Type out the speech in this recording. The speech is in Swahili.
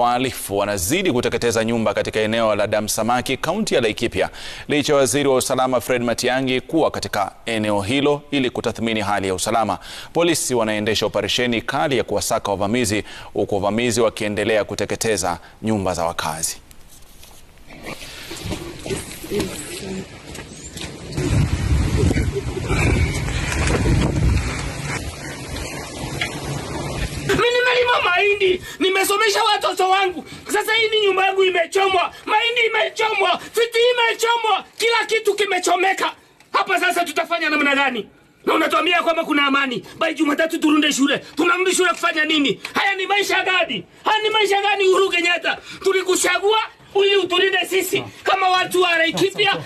Wahalifu wanazidi kuteketeza nyumba katika eneo la Damsamaki, kaunti ya Laikipia, licha ya waziri wa usalama Fred Matiang'i kuwa katika eneo hilo ili kutathmini hali ya usalama. Polisi wanaendesha operesheni kali ya kuwasaka wavamizi, huku wavamizi wakiendelea kuteketeza nyumba za wakazi. nimelima mahindi, nimesomesha watoto wangu. Sasa hivi nyumba yangu imechomwa, mahindi imechomwa, fiti imechomwa, kila kitu kimechomeka. Hapa sasa tutafanya namna gani? Na unatuambia kwamba kuna amani. Bai Jumatatu turunde shule. Tunarudi shule kufanya nini? Haya ni maisha gani? Haya ni maisha gani Uhuru Kenyatta? Tulikuchagua ili utulinde sisi kama watu wa Laikipia.